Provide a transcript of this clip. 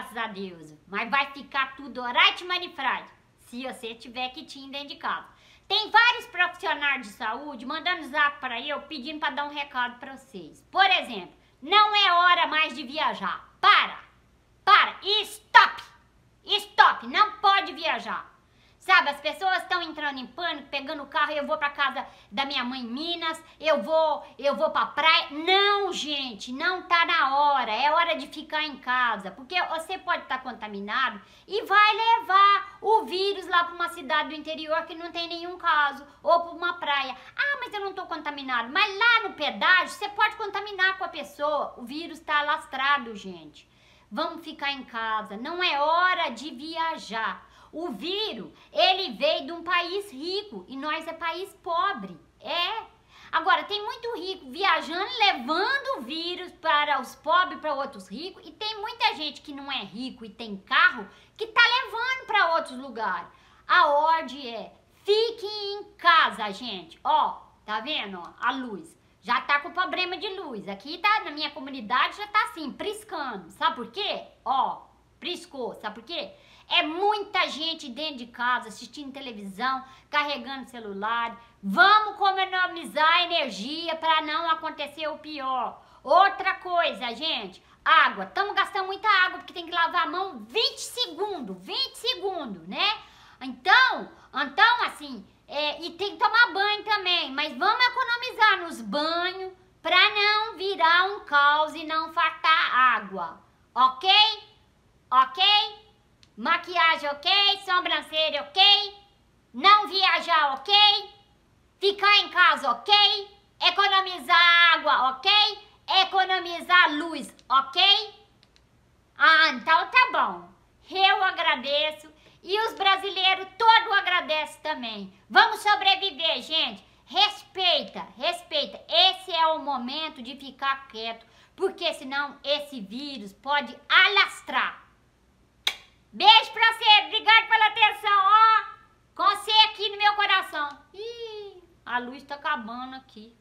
graças a Deus. Mas vai ficar tudo orate manifrade se você tiver que te indicar. Tem vários profissionais de saúde mandando zap para eu pedindo para dar um recado para vocês. Por exemplo, não é hora mais de viajar. Para! Para! Stop! Stop! Não pode viajar. Sabe, as pessoas estão entrando em pânico, pegando o carro, e eu vou para casa da minha mãe em Minas, eu vou, eu vou para praia. Não, gente, não tá na hora. É hora de ficar em casa, porque você pode estar tá contaminado e vai levar o vírus lá para uma cidade do interior que não tem nenhum caso ou para uma praia. Ah, mas eu não tô contaminado. Mas lá no pedágio você pode contaminar com a pessoa. O vírus está lastrado, gente. Vamos ficar em casa. Não é hora de viajar. O vírus, ele veio de um país rico e nós é país pobre. É. Agora, tem muito rico viajando, levando o vírus para os pobres, para outros ricos, e tem muita gente que não é rico e tem carro que tá levando para outros lugares. A ordem é: fiquem em casa, gente. Ó, tá vendo? Ó, a luz. Já tá com problema de luz. Aqui tá na minha comunidade já tá assim, priscando. Sabe por quê? Ó, Priscou, sabe por quê? É muita gente dentro de casa assistindo televisão, carregando celular. Vamos economizar a energia para não acontecer o pior. Outra coisa, gente, água. Estamos gastando muita água porque tem que lavar a mão 20 segundos, 20 segundos, né? Então, então assim, é, e tem que tomar banho também, mas vamos economizar nos banhos para não virar um caos e não faltar água, ok? ok? Maquiagem, ok? Sobrancelha, ok? Não viajar, ok? Ficar em casa, ok? Economizar água, ok? Economizar luz, ok? Ah, então tá bom. Eu agradeço e os brasileiros todo agradecem também. Vamos sobreviver, gente. Respeita, respeita. Esse é o momento de ficar quieto, porque senão esse vírus pode alastrar. Beijo pra você, obrigado pela atenção, ó. Com você aqui no meu coração. Ih, a luz tá acabando aqui.